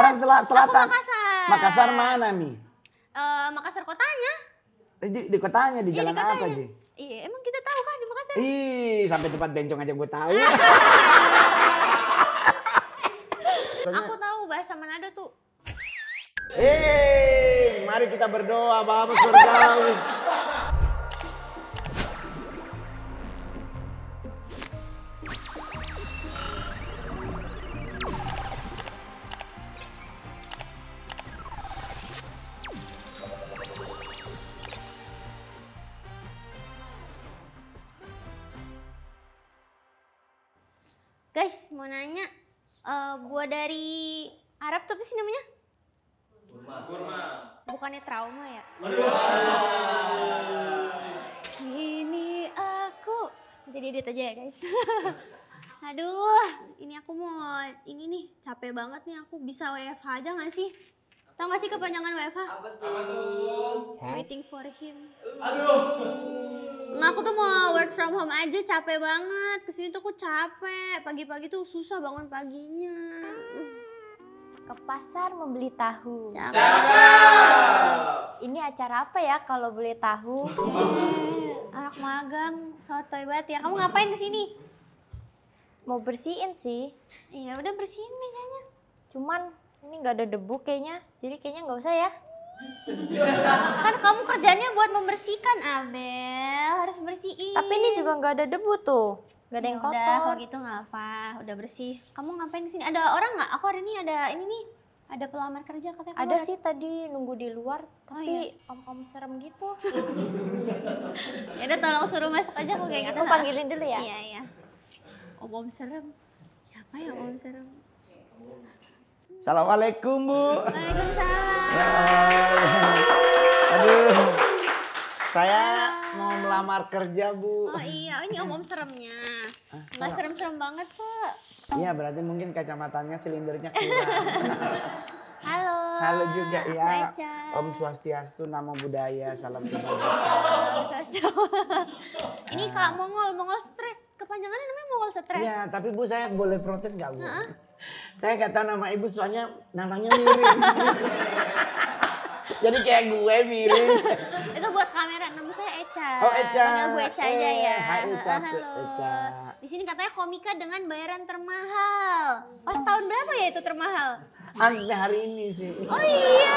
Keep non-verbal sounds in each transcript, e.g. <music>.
Orang sel selatan. Aku Makassar. Makassar mana, Mi? Uh, Makassar kotanya. Di, di kotanya, di iya, jalan di kotanya. apa, sih? Iya, emang kita tahu kan di Makassar? Ih, sampai tempat bencong aja gue tahu. <laughs> aku tahu bahasa Manado tuh. Eh, mari kita berdoa, Bapak Surgawi. gua dari Arab tapi sih namanya? Kurma. Kurma. Bukannya trauma ya? Kini aku jadi edit aja ya guys. <laughs> Aduh, ini aku mau ini nih capek banget nih aku bisa WFH aja gak sih? Tahu gak sih kepanjangan WFH? Apa tuh? Waiting for him. Aduh. Nah, aku tuh mau work from home aja capek banget. Kesini tuh aku capek. Pagi-pagi tuh susah bangun paginya. Ke pasar membeli tahu. Cakep. Ini acara apa ya kalau beli tahu? eh, <laughs> anak magang, sotoy banget ya. Kamu ngapain kesini? Mau bersihin sih. Iya, udah bersihin mejanya. Cuman ini nggak ada debu kayaknya. Jadi kayaknya nggak usah ya kan kamu kerjanya buat membersihkan Abel harus bersihin tapi ini juga nggak ada debu tuh nggak ada yang ya kotor udah kalau gitu nggak apa udah bersih kamu ngapain di sini ada orang nggak aku hari ini ada ini nih ada pelamar kerja katanya ada sih tadi nunggu di luar oh, tapi oh, iya. om om serem gitu <laughs> ya udah tolong suruh masuk aja aku kayak iya, gitu aku panggilin dulu ya iya iya om om serem siapa ya om om serem Assalamualaikum Bu. Waalaikumsalam. Aduh. Saya mau melamar kerja Bu. Oh iya, oh, ini om-om seremnya. Enggak ah, serem-serem banget kok. Iya, berarti mungkin kacamatanya silindernya kurang. <laughs> Halo. Halo juga ya. Maja. Om Swastiastu, nama budaya. salam kebajikan. <laughs> Ini Kak Mongol, Mongol stres. Kepanjangannya namanya Mongol stres. Iya, tapi Bu saya boleh protes gak Bu? Saya nggak tahu nama ibu soalnya namanya mirip <laughs> Jadi kayak gue mirip Itu buat kamera nama saya Eca. Oh Eca. Panggil gue Eca aja eh, ya. Hai Eca. Halo. Eca. Di sini katanya komika dengan bayaran termahal. Pas tahun berapa ya itu termahal? Ah, sampai hari ini sih. Oh iya.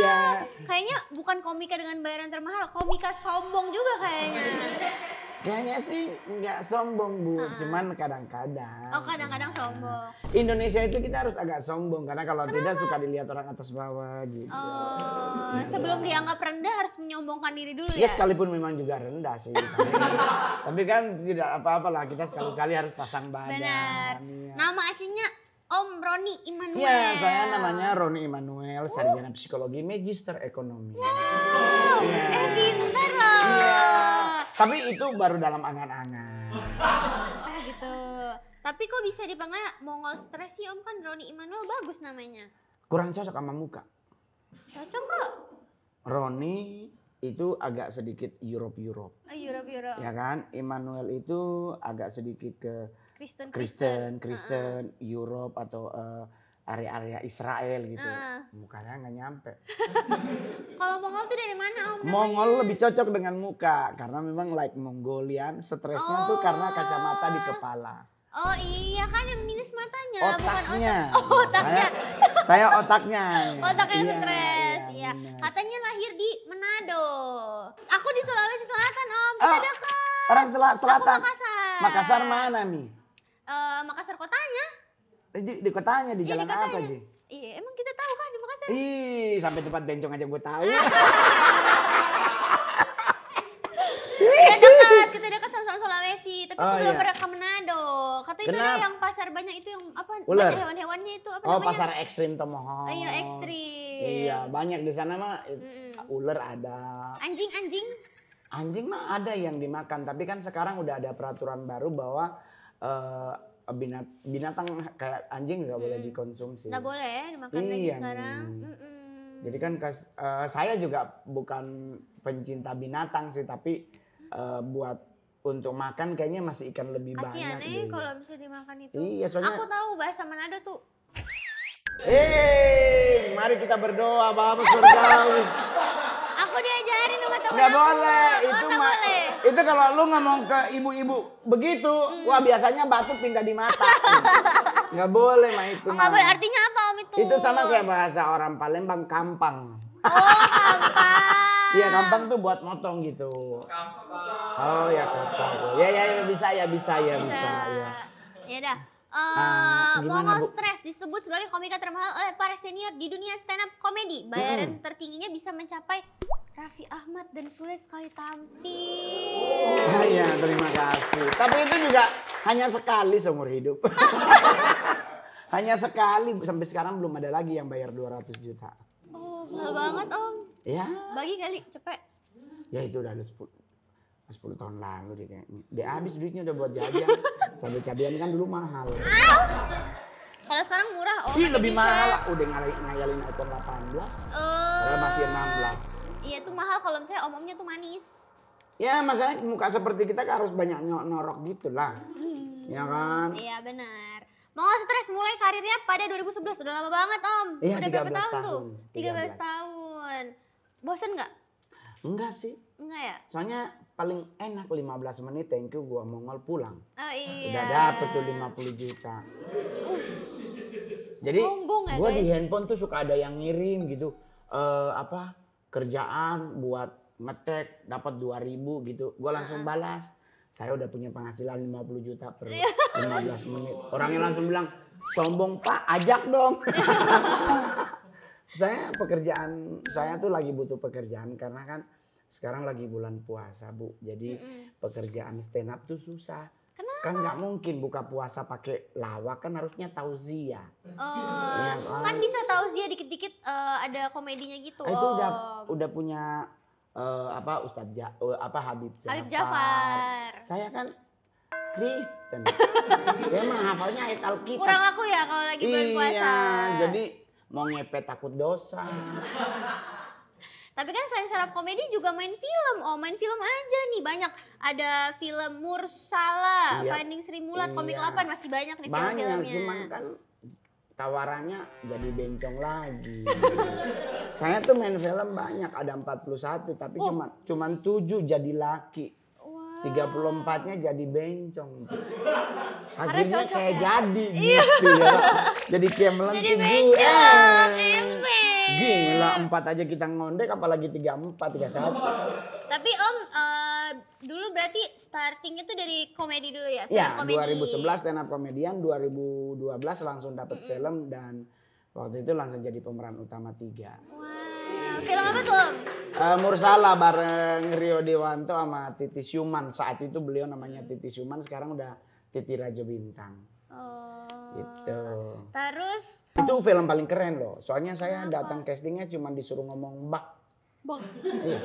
Iya. Kayaknya bukan komika dengan bayaran termahal, komika sombong juga kayaknya. Kayaknya sih nggak sombong bu, uh cuman kadang-kadang. Oh kadang-kadang ya. sombong. Indonesia itu kita harus agak sombong karena kalau Kenapa? tidak suka dilihat orang atas bawah gitu. Oh, iya. sebelum dianggap rendah harus menyombongkan diri dulu ya. Ya sekalipun memang juga rendah sih. <laughs> Tapi kan tidak apa-apalah kita sekali-kali harus pasang badan. Benar. Ya. Nama aslinya Om Roni Immanuel. Iya, saya namanya Roni Immanuel, uh. sarjana psikologi, magister ekonomi. Wow, ya. eh pintar loh. Iya. Tapi itu baru dalam angan-angan. Oh, gitu. Tapi kok bisa dipanggil Mongol Stress sih Om kan Roni Immanuel bagus namanya. Kurang cocok sama muka. Cocok kok. Roni itu agak sedikit Europe Europe. Oh, Europe Europe. Ya kan, Immanuel itu agak sedikit ke Kristen Kristen Kristen, Kristen uh -uh. Europe atau uh, area-area Israel gitu. Uh. Mukanya nggak nyampe. <laughs> Kalau Mongol tuh dari mana Om? Mongol lebih cocok dengan muka karena memang like Mongolian, stresnya oh. tuh karena oh. kacamata di kepala. Oh iya kan yang minus matanya, otaknya. bukan otak. Iya. Oh, otaknya. Saya, saya otaknya. Otaknya iya, stres. Iya. iya. Katanya lahir di Manado. Aku di Sulawesi Selatan, Om. Oh, Kita oh, dekat. Orang sel Selatan. Makassar. Makassar mana, Mi? Uh, Makassar kotanya. Jadi di kotanya di ya, jalan di apa sih? Iya, emang kita tahu kan di Makassar. Ih, sampai tempat bencong aja gue tahu. <laughs> Iya, kita dekat, kita dekat sama, tapi oh, gue belum iya. pernah ke Manado. Kata itu ada yang pasar banyak itu yang apa? Ular. Banyak hewan-hewannya itu apa oh, namanya? Oh, pasar ekstrim Tomohon. Iya, ekstrim. Iya, banyak di sana mah -mm. ular ada. Anjing-anjing? Anjing mah ada yang dimakan, tapi kan sekarang udah ada peraturan baru bahwa uh, binat, binatang kayak anjing nggak hmm. boleh dikonsumsi. Nggak boleh dimakan iya, lagi sekarang. Mm -mm. Jadi kan kas, uh, saya juga bukan pencinta binatang sih, tapi uh, buat untuk makan kayaknya masih ikan lebih Kasian banyak. Kasian ya kalau misalnya dimakan itu. Iya, soalnya... Aku tahu bahasa Manado tuh. Hei, mari kita berdoa Bapak surgawi aku diajarin sama temen Gak boleh, oh, itu boleh. itu kalau lu ngomong ke ibu-ibu begitu, hmm. wah biasanya batu pindah di mata. <laughs> Gak boleh mah itu. Oh, nggak gak boleh, artinya apa om itu? Itu sama kayak bahasa orang Palembang kampang. Oh kampang. Iya kampang tuh buat motong gitu. Kampang. Oh ya kampang Ya, ya ya bisa ya bisa ya bisa. Ya, ya dah. Uh, nah, eh, Mongol Stress disebut sebagai komika termahal oleh para senior di dunia stand up komedi. Bayaran hmm. tertingginya bisa mencapai Raffi Ahmad dan sulit sekali tampil. Oh, iya, terima kasih. Tapi itu juga hanya sekali seumur hidup. <laughs> hanya sekali sampai sekarang belum ada lagi yang bayar 200 juta. Oh, mahal banget, Om. Ya. Bagi kali cepet. Ya itu udah ada 10 10 tahun lalu deh kayaknya. Dia habis duitnya udah buat jajan. <laughs> Cabai-cabian kan dulu mahal. Kalau sekarang murah, oh. Ih, lebih mahal. Udah ngayalin iPhone 18. Oh. Padahal masih 16. Iya tuh mahal kalau misalnya omongnya tuh manis. Ya masalah muka seperti kita kan harus banyak norok gitu lah. Hmm. Ya kan? Iya benar. Mau stres mulai karirnya pada 2011. sudah lama banget om. Iya, Udah berapa tahun, tahun tuh? 13, 13 tahun. Bosen nggak? Enggak sih. Enggak ya? Soalnya paling enak 15 menit thank you gua mongol pulang. Oh iya. Udah dapet tuh 50 juta. Uh. Jadi Sombong ya, gua guys. di handphone tuh suka ada yang ngirim gitu. uh, apa? kerjaan buat ngetek dapat 2000 gitu. Gue langsung balas. Saya udah punya penghasilan 50 juta per 15 iya. <laughs> menit. Orangnya langsung bilang, sombong pak ajak dong. <laughs> saya pekerjaan, saya tuh lagi butuh pekerjaan karena kan sekarang lagi bulan puasa bu. Jadi pekerjaan stand up tuh susah kan nggak mungkin buka puasa pakai lawak kan harusnya tauziah. Uh, ya, kan? bisa tauziah dikit-dikit uh, ada komedinya gitu. Nah, itu udah udah punya uh, apa Ustadz ja, uh, apa Habib Jafar. Habib Jafar. Saya kan Kristen. <laughs> saya mah hafalnya ayat Alkitab. Kurang aku ya kalau lagi bulan iya, jadi mau ngepet takut dosa. <laughs> Tapi kan selain stand up komedi juga main film. Oh, main film aja nih banyak. Ada film Mursala, iya. Finding Sri Mulat, iya. Komik 8 masih banyak nih film-filmnya. Cuman kan tawarannya jadi bencong lagi. <laughs> Saya tuh main film banyak, ada 41 tapi oh. cuma cuman 7 jadi laki tiga puluh nya jadi bencong. akhirnya kayak ya? jadi gitu iya. ya. Jadi kayak melenting. Jadi bencong, Gila, empat aja kita ngondek apalagi tiga empat, tiga satu. Tapi om, uh, dulu berarti starting itu dari komedi dulu ya? Iya, 2011 stand up komedian, 2012 langsung dapat mm -hmm. film dan waktu itu langsung jadi pemeran utama tiga. Wow. Film apa tuh? Uh, eh, Mursala bareng Rio Dewanto sama Titi Siuman. Saat itu beliau namanya Titi Siuman, sekarang udah Titi Raja Bintang. Oh. Gitu. Terus? Itu film paling keren loh. Soalnya saya Kenapa? datang castingnya cuma disuruh ngomong bak. Bak. Iya.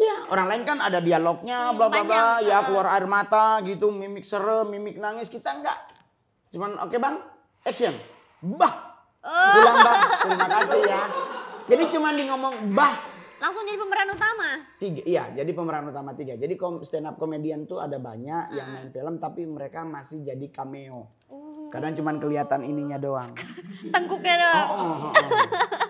iya. orang lain kan ada dialognya, iya, bla bla bla, ya keluar air mata gitu, mimik serem, mimik nangis, kita enggak. Cuman oke okay, Bang, action. Bah. Oh. Pulang Bang, terima kasih ya. Jadi cuma di ngomong bah langsung jadi pemeran utama. Tiga, iya, jadi pemeran utama tiga. Jadi stand up komedian tuh ada banyak uh. yang ah. main film tapi mereka masih jadi cameo. Uh. Kadang cuma kelihatan ininya doang. <laughs> Tengkuknya doang. Oh, oh, oh, oh.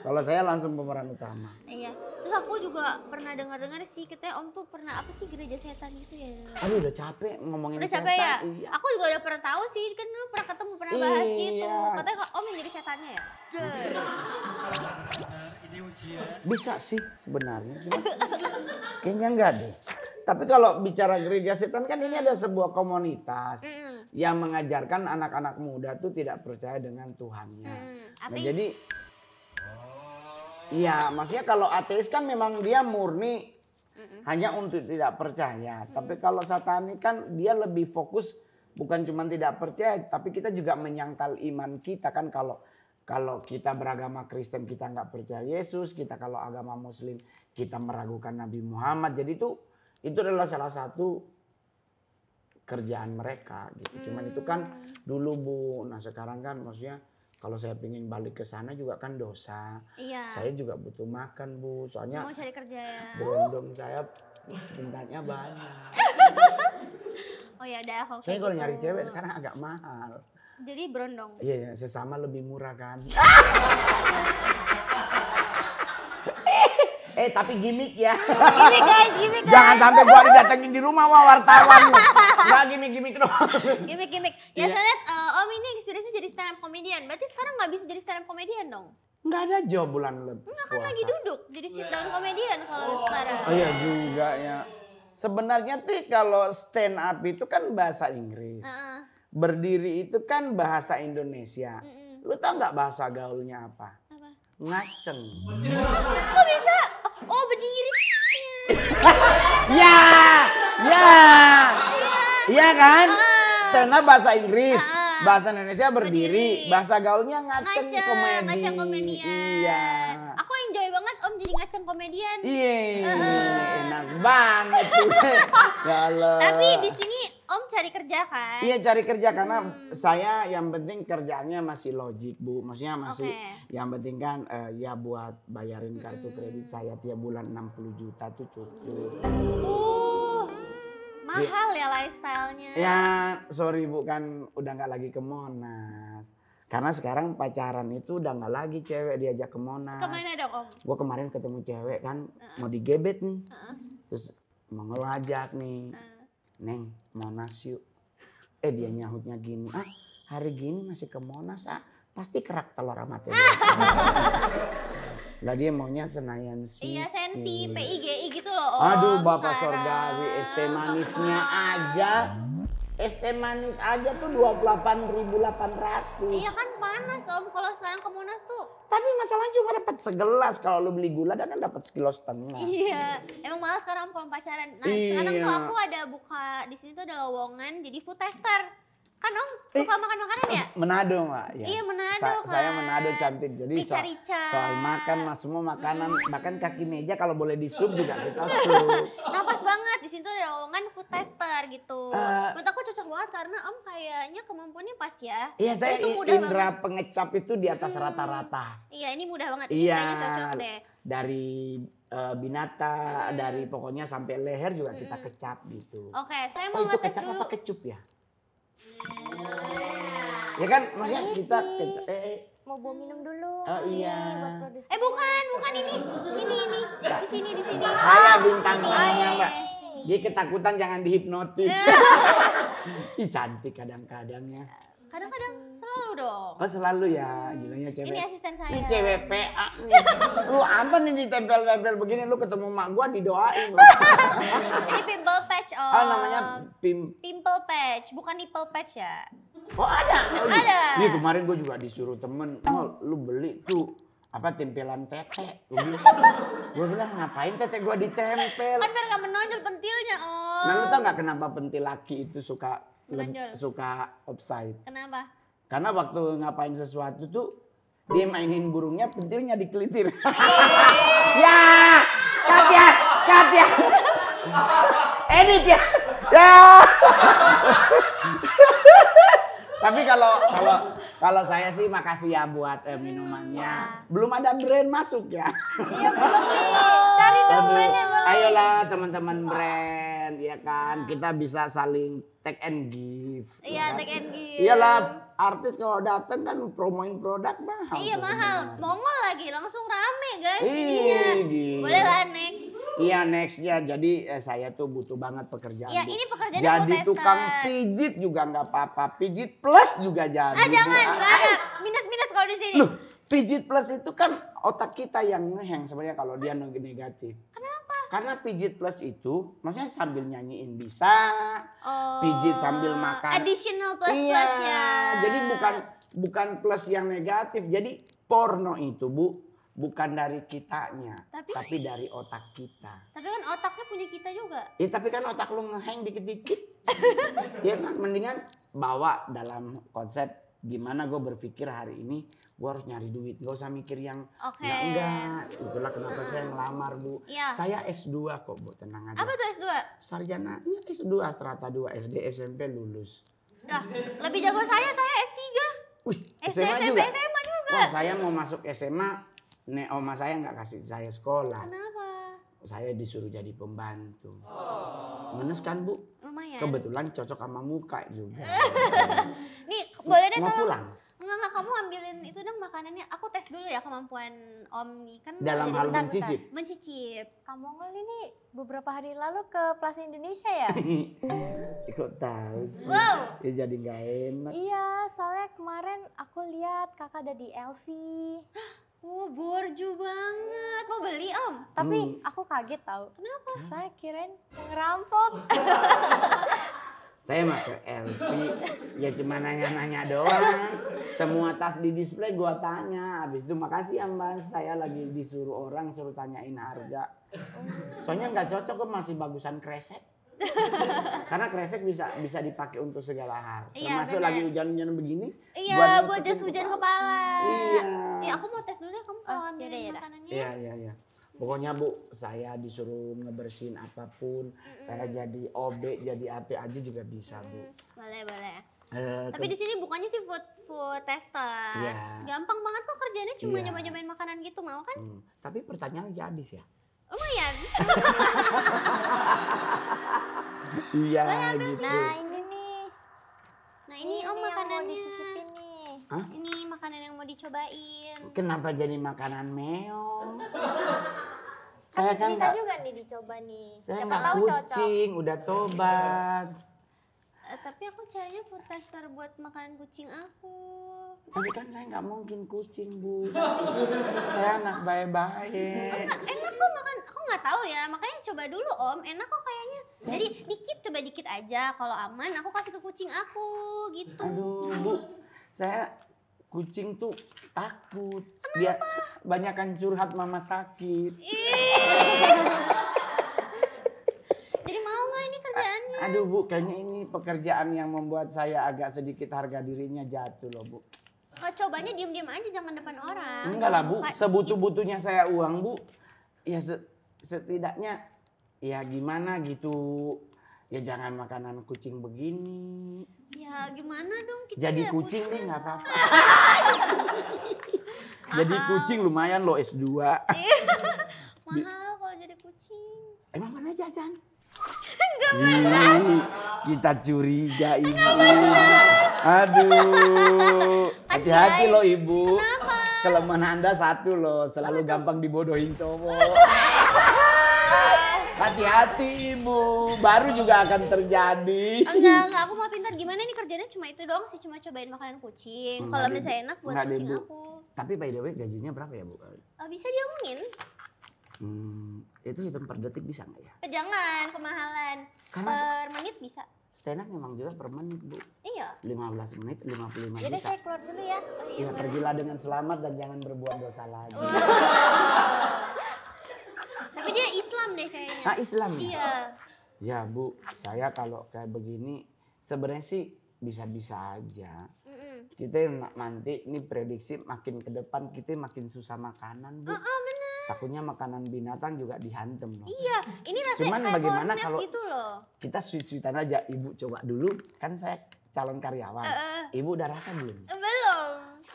Kalau saya langsung pemeran utama. Iya. Terus aku juga pernah dengar-dengar sih katanya Om tuh pernah apa sih gereja setan gitu ya. Aduh udah capek ngomongin udah setan. Udah capek ya? Iya. Aku juga udah pernah tahu sih kan dulu pernah ketemu pernah bahas iya. gitu. Katanya Om yang jadi setannya ya. Bisa sih sebenarnya. kayaknya enggak deh. Tapi kalau bicara gereja setan kan ini ada hmm. sebuah komunitas mm. yang mengajarkan anak-anak muda tuh tidak percaya dengan Tuhannya. Mm. Nah, jadi Iya, maksudnya kalau ateis kan memang dia murni Mm-mm. hanya untuk tidak percaya. Mm. Tapi kalau satani kan dia lebih fokus bukan cuma tidak percaya, tapi kita juga menyangkal iman kita kan kalau kalau kita beragama Kristen kita nggak percaya Yesus, kita kalau agama Muslim kita meragukan Nabi Muhammad. Jadi tuh itu adalah salah satu kerjaan mereka gitu. Cuman itu kan hmm. dulu Bu. Nah, sekarang kan maksudnya kalau saya pingin balik ke sana juga kan dosa. Iya. Saya juga butuh makan, Bu. Soalnya mau cari kerja ya. Berondong saya mintanya banyak. <laughs> oh ya udah aku. saya kalau nyari gitu. cewek sekarang agak mahal. Jadi berondong. Iya, iya sesama lebih murah kan. <laughs> Eh tapi gimmick ya. gimmick guys, gimmick guys. Jangan sampai gua didatengin di rumah wah wartawan. Enggak gimmick-gimmick dong. Gimmick-gimmick. Ya yeah. saya lihat uh, eh, Om ini experience jadi stand up comedian. Berarti sekarang nggak bisa jadi stand up comedian dong? Nggak ada job bulan lebih. Enggak kan lagi duduk jadi sit down comedian kalau oh. sekarang. Oh iya juga ya. Sebenarnya tuh kalau stand up itu kan bahasa Inggris. Berdiri itu kan bahasa Indonesia. Uh Lu tau nggak bahasa gaulnya apa? Apa? Ngaceng. <laughs> Kok bisa? oh berdiri <laughs> ya ya iya kan ah. stand bahasa Inggris ah, ah. bahasa Indonesia berdiri, bahasa gaulnya ngaceng, ngaceng komedi komedian iya anjing aceng komedian. Iya, uh, enak banget. <laughs> Tapi di sini Om cari kerja kan? Iya cari kerja karena hmm. saya yang penting kerjanya masih logik bu, maksudnya masih okay. yang penting kan uh, ya buat bayarin kartu hmm. kredit saya tiap bulan 60 juta tuh cukup. Uh, iya. mahal ya, lifestyle-nya. Ya sorry bu kan udah nggak lagi ke Monas. Karena sekarang pacaran itu udah nggak lagi cewek diajak ke Monas. Kemana dong om? Gue kemarin ketemu cewek kan uh mau digebet nih. uh Terus mau ngelajak nih. Uh. Neng, Monas yuk. Eh dia nyahutnya gini. Ah hari gini masih ke Monas ah. Pasti kerak telur sama telur. <laughs> Lah dia maunya Senayan sih. Iya Sensi, PIGI gitu loh om. Aduh Bapak Sorgawi, ST manisnya <laughs> aja es teh manis aja tuh dua puluh delapan delapan ribu ratus. Iya kan panas Om kalau sekarang ke Monas tuh. Tapi masalahnya cuma dapat segelas kalau lo beli gula dan kan dapat sekilo setengah. Iya, emang malas sekarang kalau pacaran. Nah, iya. sekarang tuh aku ada buka di sini tuh ada lowongan jadi food tester Kan Om eh, suka eh, makan makanan ya? Manado, mak, Ya. Iya, Manado Sa kan. Saya Manado cantik. Jadi Rica -rica. Soal, soal makan mas semua makanan mm. bahkan kaki meja kalau boleh di sup juga kita sup. <laughs> Napas banget di situ ada lowongan food tester gitu. Uh, Menurut aku cocok banget karena Om kayaknya kemampuannya pas ya. Iya, saya itu mudah indra banget. pengecap itu di atas hmm. rata-rata. Hmm. Iya, ini mudah banget. iya, cocok deh. Dari uh, binata hmm. dari pokoknya sampai leher juga hmm. kita kecap gitu. Oke, okay, saya oh, mau oh, ngetes kecap dulu. Apa kecup ya? Ya kan maksudnya Isi. kita kencang. Eh, eh. Mau bawa minum dulu. Oh, oh iya. iya. Eh bukan, bukan ini. Ini ini. Di sini di sini. Saya bintang tamunya, Mbak. Iya, iya. Dia ketakutan jangan dihipnotis. <laughs> Ih cantik kadang-kadangnya. Kadang-kadang selalu dong. Oh selalu ya, gilanya cewek. Ini asisten saya. Ini cewek PA nih. lu apa nih ditempel-tempel begini, lu ketemu mak gua didoain. <laughs> Ini pimple patch om. Oh ah, eh, namanya pim... Pimple patch, bukan nipple patch ya. Oh ada? Oh, ada. ya, kemarin gua juga disuruh temen, oh, lu beli tuh apa tempelan tete gue bilang, ngapain tete gue ditempel kan biar gak menonjol pentilnya om oh. nah lu tau gak kenapa pentil laki itu suka Menonjol. suka offside. Kenapa? Karena waktu ngapain sesuatu tuh dia mainin burungnya, pentilnya dikelitir. <laughs> ya, cut ya, cut ya. Edit ya. Ya. <laughs> Tapi kalau kalau kalau saya sih makasih ya buat eh, minumannya. Hmm, belum ada brand masuk ya. Iya belum nih. Cari dong brandnya. Ayolah teman-teman brand friend ya kan. Nah. Kita bisa saling take and give. Ya iya, ya kan? take and give. Iyalah, artis kalau datang kan promoin produk mahal. Iya, mahal. Mongol lagi langsung rame, guys. Iya. Boleh lah next. Iya, nextnya. Jadi eh, saya tuh butuh banget pekerjaan. Iya, ini pekerjaan Jadi tukang tester. pijit juga nggak apa-apa. Pijit plus juga jadi. Ah, jangan. Nggak ada. Minus-minus kalau di sini. Loh, pijit plus itu kan otak kita yang ngeheng sebenarnya kalau dia negatif. Kenapa? Karena pijit plus itu maksudnya sambil nyanyiin bisa, oh, pijit sambil makan. Additional plus iya, plus ya. Jadi bukan bukan plus yang negatif. Jadi porno itu, Bu, bukan dari kitanya, tapi, tapi dari otak kita. Tapi kan otaknya punya kita juga. Iya, tapi kan otak lu ngeheng dikit-dikit. <laughs> ya kan mendingan bawa dalam konsep gimana gue berpikir hari ini gue harus nyari duit gak usah mikir yang okay. Ya enggak enggak itulah kenapa hmm. saya ngelamar bu ya. saya S2 kok bu tenang aja apa tuh S2 sarjana ya S2 strata 2 SD SMP lulus Dah, lebih jago saya saya S3 Wih, SD SMA SMP juga. SMA juga wah saya mau masuk SMA nek oma saya nggak kasih saya sekolah kenapa saya disuruh jadi pembantu. Oh. Menes kan Bu? Lumayan. Kebetulan cocok sama muka juga. <laughs> Nih, boleh deh Mau pulang? kamu ambilin itu dong makanannya. Aku tes dulu ya kemampuan Om nih kan. Dalam hal bentar, mencicip. Bentar. Mencicip. Kamu ngel ini beberapa hari lalu ke Plaza Indonesia ya? Ikut <laughs> tahu Wow. Ya jadi nggak enak. Iya, soalnya kemarin aku lihat kakak ada di LV. <gasps> oh, borju banget. Mau beli om? Tapi hmm. aku kaget tau. Kenapa? Saya kirain ngerampok. <laughs> Saya mah ke LV, ya cuma nanya-nanya doang. Semua tas di display gua tanya. Habis itu makasih ya mbak saya lagi disuruh orang suruh tanyain harga. Soalnya nggak cocok kok masih bagusan kresek. Karena kresek bisa bisa dipakai untuk segala hal. Iya, Termasuk bener. lagi hujan-hujan begini. Iya, buat jas hujan kepala. Iya. Ya, aku mau tes dulu deh ya. kamu oh, kalau oh, ambil makanannya. Iya, iya, iya. Pokoknya Bu, saya disuruh ngebersihin apapun, mm-hmm. saya jadi OB, jadi AP aja juga bisa, mm-hmm. Bu. Boleh, boleh. Uh, Tapi ke... di sini bukannya sih food food tester. Yeah. Gampang banget kok kerjanya cuma yeah. nyoba-nyobain makanan gitu, mau kan? Hmm. Tapi pertanyaan jadi habis ya? Lumayan. Oh, iya, <laughs> Iya. Gitu. Nah, ini nih. Nah, ini, ini Om oh, makanannya. Yang mau nih. Hah? Ini makanan yang mau dicobain. Kenapa jadi makanan meong? Kan saya kan bisa juga nih dicoba nih. Saya Siapa tahu kucing, cocok. udah tobat. Uh, tapi aku caranya food tester buat makanan kucing aku. Tapi kan saya nggak mungkin kucing bu. saya anak baik-baik. enak kok makan. Aku nggak tahu ya. Makanya coba dulu om. Enak kok kayaknya. Jadi dikit coba dikit aja. Kalau aman aku kasih ke kucing aku gitu. Aduh bu saya kucing tuh takut. Kenapa? Dia banyakkan curhat mama sakit. Jadi mau nggak ini kerjaannya? Aduh Bu, kayaknya ini pekerjaan yang membuat saya agak sedikit harga dirinya jatuh loh Bu. Kau oh, cobanya diem-diem aja jangan depan orang. Enggak lah Bu, sebutu-butunya saya uang Bu. Ya setidaknya ya gimana gitu ya jangan makanan kucing begini. Ya gimana dong kita Jadi ya kucing nih nggak apa-apa. <laughs> jadi kucing lumayan lo S2. Iya. <laughs> Mahal kalau jadi kucing. Emang mana jajan? Enggak benar. Kita curiga ibu. Aduh. Hati-hati lo ibu. Kenapa? Kelemahan anda satu loh. Selalu gampang dibodohin cowok. <laughs> Hati-hati ibu, baru juga akan terjadi. Enggak, enggak, aku mau pintar. Gimana nih kerjanya cuma itu doang sih, cuma cobain makanan kucing. Kalau misalnya enak buat kucing aku. Tapi by the way gajinya berapa ya bu? Eh, bisa diomongin. Hmm, itu hitung per detik bisa nggak ya? Eh, jangan, kemahalan. Karena per menit bisa. Stena memang juga per menit, Bu. Iya. 15 menit, 55 Jadi saya keluar dulu ya. Oh, iya, ya, pergilah dengan selamat dan jangan berbuat dosa lagi. Wow. Islam deh kayaknya. Ah Islam. Ya? Iya. Ya Bu, saya kalau kayak begini sebenarnya sih bisa-bisa aja. Mm -mm. Kita nanti ini prediksi makin ke depan kita makin susah makanan Bu. Oh -uh, Takutnya makanan binatang juga dihantem loh. Iya, ini rasanya Cuman bagaimana kalau itu loh. kita sweet-sweetan aja Ibu coba dulu kan saya calon karyawan. -uh. Ibu udah rasa belum? Belum.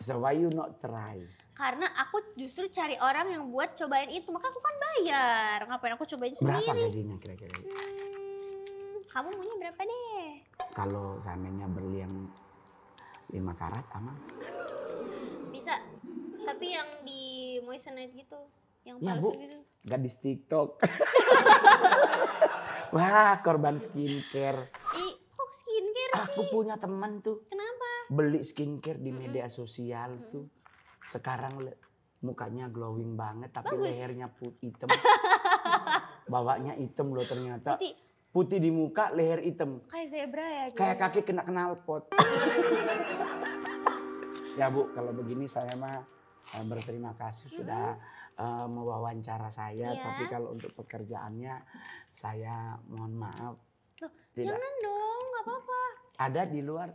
So why you not try? karena aku justru cari orang yang buat cobain itu maka aku kan bayar ngapain aku cobain sendiri berapa gajinya kira-kira hmm, kamu maunya berapa deh kalau seandainya yang lima karat aman bisa tapi yang di moissanite gitu yang ya, palsu bu. gitu gadis tiktok <laughs> wah korban skincare Ih, kok skincare aku punya teman tuh kenapa beli skincare di media sosial mm -hmm. tuh sekarang le, mukanya glowing banget tapi Bagus. lehernya putih hitam. <laughs> Bawanya hitam loh ternyata. Putih. Putih di muka, leher hitam. Kayak zebra ya? Kayak kaki kena pot <laughs> ya Bu, kalau begini saya mah eh, berterima kasih -hmm. sudah membawa eh, mewawancara saya, ya. tapi kalau untuk pekerjaannya saya mohon maaf. Loh, tidak. Jangan dong, nggak apa-apa. Ada di luar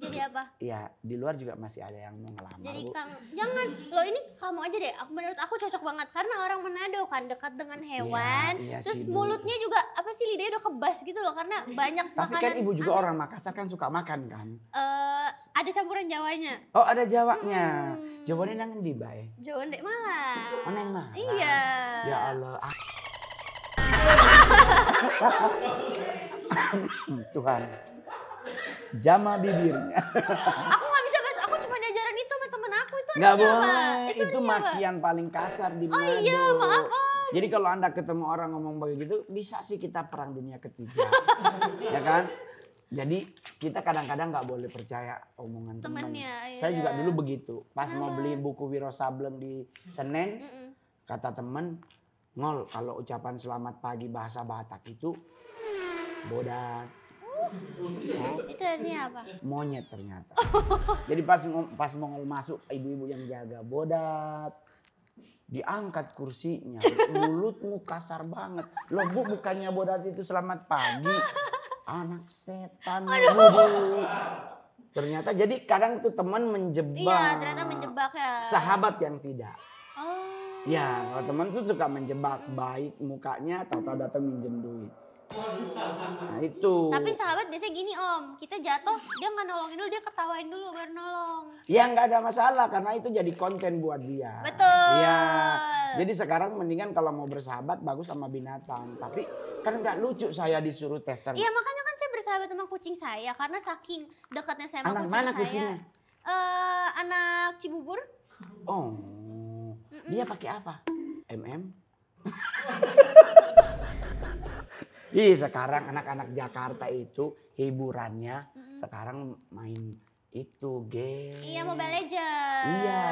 jadi apa? Iya, di luar juga masih ada yang mau Jadi Bu. Kang, jangan. Lo ini kamu aja deh. Aku menurut aku cocok banget karena orang Manado kan dekat dengan iya, hewan. Ya, iya terus sih, mulutnya juga apa sih lidahnya udah kebas gitu loh karena banyak Tapi kan makanan. Tapi kan ibu juga ada. orang Makassar kan suka makan kan? Eh, uh, ada campuran Jawanya. Oh, ada Jawanya. Hmm. Jawanya nang di bae. Jawa dek malah. Oh, nang malah. Iya. Ya Allah. Ah. <laughs> Tuhan jama bibirnya. aku nggak bisa bahas, aku cuma diajaran itu sama temen aku itu Gak boleh, itu, itu makian paling kasar di Manado. Oh iya, maaf om. Jadi kalau anda ketemu orang ngomong begitu, bisa sih kita perang dunia ketiga, ya kan? Jadi kita kadang-kadang nggak -kadang boleh percaya omongan teman. Iya. Saya juga iya. dulu begitu. Pas Kenapa? mau beli buku Wiro Sableng di Senen, mm kata temen, ngol kalau ucapan selamat pagi bahasa Batak itu hmm. bodat. Itu artinya apa? Monyet ternyata. Jadi pas pas mau masuk ibu-ibu yang jaga bodat diangkat kursinya, mulutmu kasar banget. Lo bu bukannya bodat itu selamat pagi, anak setan. Aduh. Ternyata jadi kadang tuh teman menjebak. Iya, ternyata menjebak ya. Sahabat yang tidak. Oh. Ya, kalau teman tuh suka menjebak baik mukanya, tahu datang minjem duit. Nah, itu. Tapi sahabat biasanya gini om, kita jatuh dia nggak nolongin dulu dia ketawain dulu baru nolong. Ya nggak ada masalah karena itu jadi konten buat dia. Betul. Iya. Jadi sekarang mendingan kalau mau bersahabat bagus sama binatang. Tapi kan nggak lucu saya disuruh tester. Iya makanya kan saya bersahabat sama kucing saya karena saking dekatnya saya sama anak kucing mana saya. Kucingnya? Uh, anak Cibubur. Oh. Mm -mm. Dia pakai apa? MM. <laughs> Ih sekarang anak-anak Jakarta itu hiburannya mm-hmm. sekarang main itu game. Iya Mobile Legends. Iya.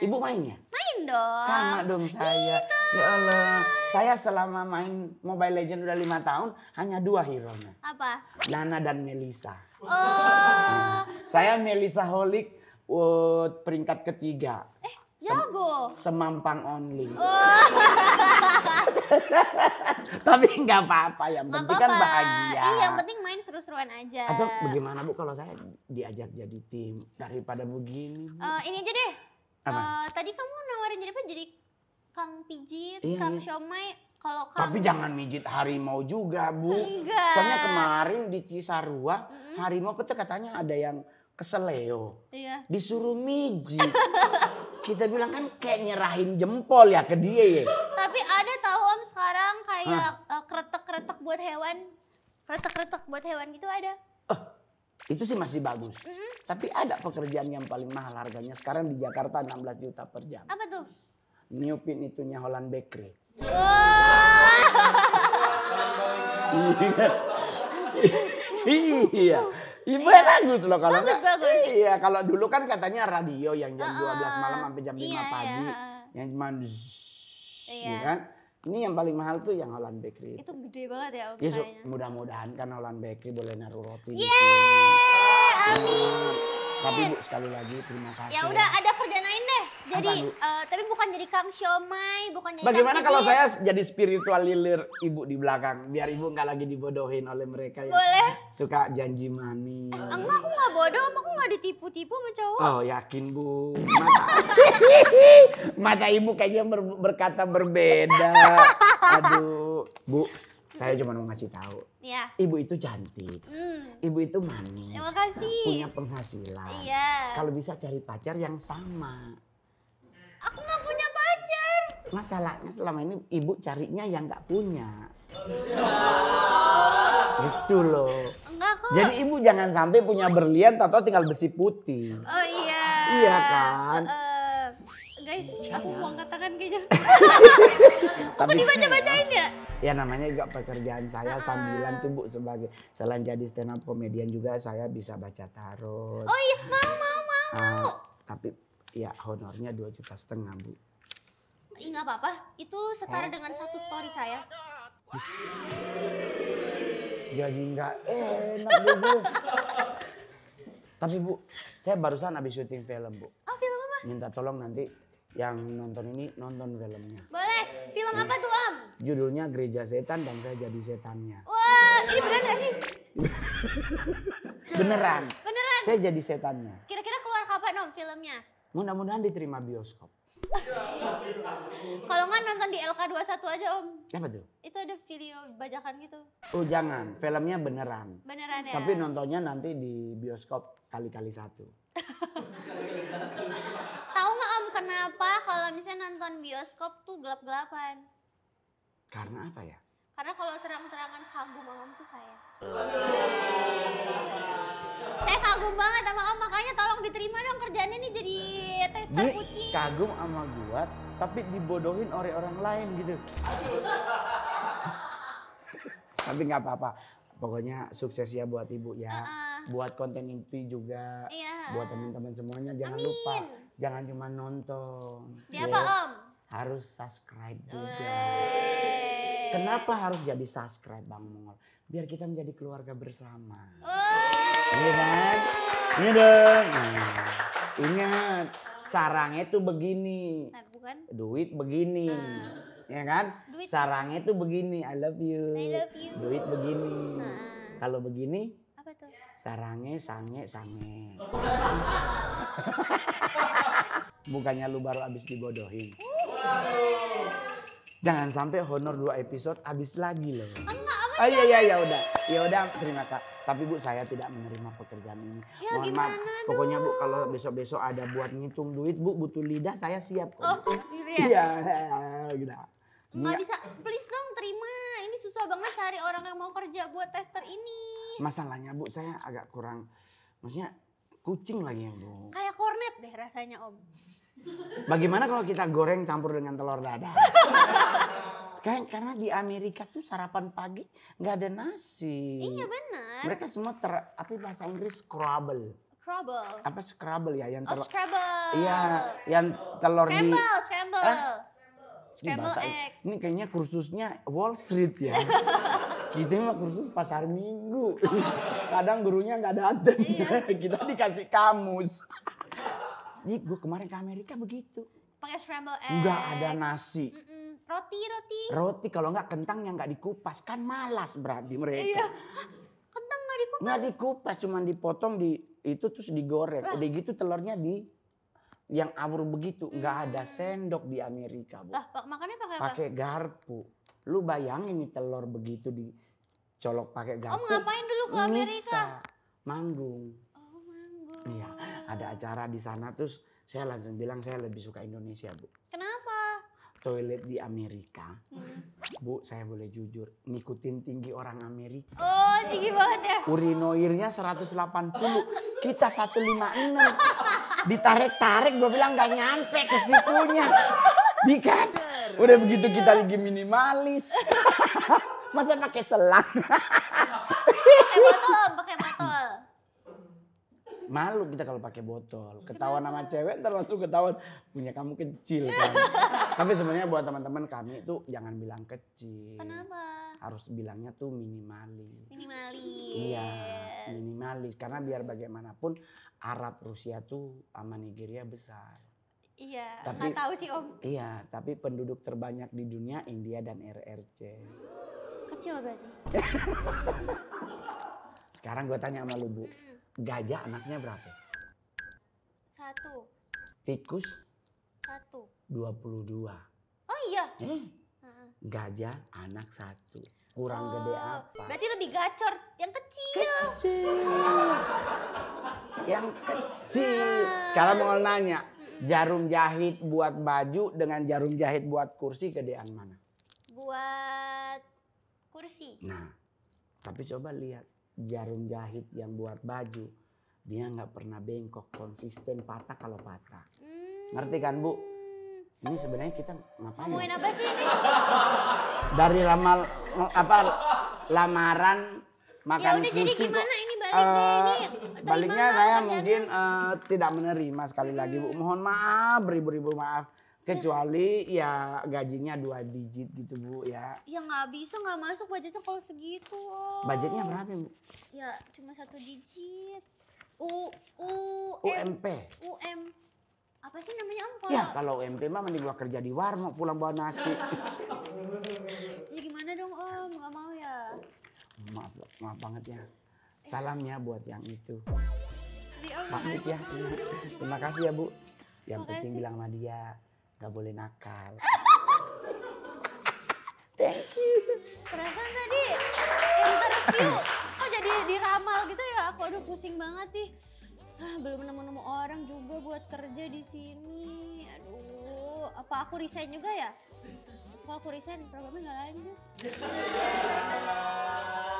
Ibu mainnya? Main dong. Sama dong iya, saya. Gitu. Ya Allah. Saya selama main Mobile Legends udah lima tahun hanya dua hero nya. Apa? Nana dan Melisa. Oh. Nah, saya Melisa Holik uh, peringkat ketiga. Eh Jago. semampang only. Oh. <laughs> Tapi nggak apa-apa, yang gak penting apa -apa. kan bahagia. Iya, yang penting main seru-seruan aja. Atau bagaimana Bu kalau saya diajak jadi tim daripada begini? Uh, ini aja deh. Apa? Uh, tadi kamu nawarin jadi apa? Jadi Kang Pijit, iya. Kang iya. shomai. kalau kang... Tapi jangan mijit harimau juga, Bu. Enggak. Soalnya kemarin di Cisarua, mm -hmm. harimau itu katanya ada yang keseleo. Iya. Disuruh mijit. <laughs> kita bilang kan kayak nyerahin jempol ya ke dia ya. Tapi ada tahu Om sekarang kayak eh, kretek-kretek buat hewan. Kretek-kretek buat hewan gitu ada. Oh, itu sih masih bagus. Mm -hmm. Tapi ada pekerjaan yang paling mahal harganya sekarang di Jakarta 16 juta per jam. Apa tuh? Nyupin itunya Holland Bakery. <laughs> iya. iya. Iya bagus loh kalau bagus, bagus. Iya, kalau dulu kan katanya radio yang jam dua uh, belas malam sampai jam lima 5 iya, iya, pagi. Iya. Yang cuma iya. ya kan? Ini yang paling mahal tuh yang Holland Bakery. Itu gede banget ya Om. Ya, mudah-mudahan kan Holland Bakery boleh naruh roti Yeay, di sini. Amin. tapi Bu sekali lagi terima kasih. Ya, ya. udah ada kerjaan jadi uh, tapi bukan jadi Kang Siomay, bukan jadi Bagaimana kalau saya jadi spiritual leader ibu di belakang biar ibu nggak lagi dibodohin oleh mereka yang Boleh. suka janji mani. Emang aku nggak bodoh, aku nggak ditipu-tipu sama cowok. Oh, yakin Bu. Mata, <laughs> Mata ibu kayaknya ber, berkata berbeda. Aduh, Bu. Saya cuma mau ngasih tahu. Iya. Ibu itu cantik. Mm. Ibu itu manis. Terima kasih. Punya penghasilan. Iya. Kalau bisa cari pacar yang sama. Aku nggak punya pacar. Masalahnya selama ini ibu carinya yang nggak punya. <laughs> Gitu loh. Enggak kok. Jadi ibu jangan sampai punya berlian atau tinggal besi putih. Oh iya. Iya kan. Uh, guys, Jangan. aku mau angkat tangan kayaknya. <laughs> Tapi dibaca-bacain ya? Ya namanya juga pekerjaan saya uh sambilan tuh Bu sebagai selain jadi stand up komedian juga saya bisa baca tarot. Oh iya, mau mau mau. Uh, tapi Ya honornya dua juta setengah bu. Ih nggak apa-apa, itu setara eh? dengan satu story saya. Jadi nggak enak bu. bu. <laughs> Tapi bu, saya barusan habis syuting film bu. Oh film apa? Minta tolong nanti yang nonton ini nonton filmnya. Boleh. Film apa tuh Om? Judulnya Gereja Setan dan saya jadi setannya. Wah, ini beneran gak sih? <laughs> beneran. Beneran. Saya jadi setannya. Kira-kira keluar kapan Om filmnya? Mudah-mudahan diterima bioskop. Kalau nggak nonton di LK21 aja om. Kenapa tuh? Itu ada video bajakan gitu. Oh jangan, filmnya beneran. Beneran ya? Tapi nontonnya nanti di bioskop kali-kali satu. Tahu nggak om kenapa kalau misalnya nonton bioskop tuh gelap-gelapan? Karena apa ya? Karena kalau terang-terangan kagum om tuh saya saya kagum banget sama om makanya tolong diterima dong kerjanya nih jadi tester gue kucing kagum sama gua tapi dibodohin oleh orang lain gitu tapi nggak apa-apa pokoknya sukses ya buat ibu ya uh -uh. buat konten inti juga iya. buat teman-teman semuanya jangan Amin. lupa jangan cuma nonton siapa apa om harus subscribe juga Wey. kenapa harus jadi subscribe bang Mongol biar kita menjadi keluarga bersama Wey. Iya kan? Ini iya dong. Nah, ingat, sarangnya tuh begini. Eh, bukan. Duit begini. Ya kan? Sarangnya tuh begini, I love you. I love you. Duit begini. Uh, Kalau begini? Apa tuh? Sarangnya sange sange. <laughs> Bukannya lu baru abis dibodohin. Jangan sampai honor dua episode abis lagi loh. Enggak, apa oh, iya iya ya udah ya udah terima kak. Tapi bu saya tidak menerima pekerjaan ini. Ya, Mohon maaf. Dong? Pokoknya bu kalau besok-besok ada buat ngitung duit bu butuh lidah saya siap kok. Oh, iya. <laughs> Gitu. Iya. Nggak bisa, please dong terima. Ini susah banget cari orang yang mau kerja buat tester ini. Masalahnya bu, saya agak kurang, maksudnya kucing lagi ya bu. Kayak kornet deh rasanya om. Bagaimana kalau kita goreng campur dengan telur dadar? <laughs> Kan karena di Amerika tuh sarapan pagi nggak ada nasi. Iya benar. Mereka semua ter apa bahasa Inggris scrabble. Scrabble. Apa scrabble ya yang oh, telur? Oh, scrabble. Iya, yang telur di. Scrabble, Scramble, eh? scramble. Scramble egg. Ini kayaknya kursusnya Wall Street ya. <laughs> kita mah kursus pasar minggu. <laughs> Kadang gurunya nggak datang. Iya. <laughs> kita dikasih kamus. Jadi gue kemarin ke Amerika begitu pakai scramble egg. Enggak ada nasi. Mm -mm. Roti, roti. Roti kalau nggak kentang yang nggak dikupas kan malas berarti mereka. Iya. Kentang nggak dikupas? Nggak dikupas, cuman dipotong di itu terus digoreng. Udah gitu telurnya di yang abur begitu nggak hmm. ada sendok di Amerika bu. Lah makannya pakai apa? Pakai garpu. Lu bayangin nih telur begitu dicolok pakai garpu. Om ngapain dulu ke Amerika? Nisa, Manggung. Oh manggung. Iya ada acara di sana terus saya langsung bilang saya lebih suka Indonesia, Bu. Kenapa? Toilet di Amerika, hmm. Bu, saya boleh jujur, ngikutin tinggi orang Amerika. Oh, tinggi banget ya? Urinoirnya 180, kita 156. Ditarik-tarik, gue bilang gak nyampe ke situnya. Di kan? Udah begitu kita lagi minimalis. <laughs> Masa pakai selang? Emang tuh Malu kita kalau pakai botol. Ketahuan sama cewek ntar langsung ketahuan punya kamu kecil kan. <laughs> Tapi sebenarnya buat teman-teman kami itu jangan bilang kecil. Kenapa? Harus bilangnya tuh minimalis. Minimalis. Iya, minimalis karena biar hmm. bagaimanapun Arab Rusia tuh sama Nigeria besar. Iya, tapi, nggak tahu sih om. Iya, tapi penduduk terbanyak di dunia India dan RRC. Kecil berarti. <laughs> Sekarang gue tanya sama lu bu, hmm. Gajah anaknya berapa? Satu. Tikus? Satu. Dua puluh dua. Oh iya? Eh, gajah anak satu. Kurang oh, gede apa? Berarti lebih gacor yang kecil. Kecil. yang kecil. Nah. Sekarang mau nanya, jarum jahit buat baju dengan jarum jahit buat kursi gedean mana? Buat kursi. Nah, tapi coba lihat jarum jahit yang buat baju dia nggak pernah bengkok konsisten patah kalau patah hmm. ngerti kan bu ini sebenarnya kita ngapain ngomongin apa sih ini dari lamal apa lamaran makan ya udah, jadi gimana ini ini eh, baliknya saya mungkin uh, tidak menerima sekali hmm. lagi bu mohon maaf beribu-ribu maaf Kecuali ya gajinya dua digit gitu bu ya. Ya nggak bisa nggak masuk budgetnya kalau segitu. Budgetnya berapa bu? Ya cuma satu digit. U U M, UMP. UM apa sih namanya om? Kalau... Ya kalau UMP mah mending gua kerja di mau pulang bawa nasi. <laughs> ya gimana dong om nggak mau ya? Maaf maaf banget ya. Salamnya buat yang itu. Iya, Pamit ya. Terima kasih ya bu. Yang penting bilang sama dia Gak boleh nakal. <laughs> Thank you. Perasaan tadi interview kok jadi diramal gitu ya? Aku aduh pusing banget sih. Ah, belum nemu-nemu orang juga buat kerja di sini. Aduh, apa aku resign juga ya? Kalau aku resign programnya nggak lanjut.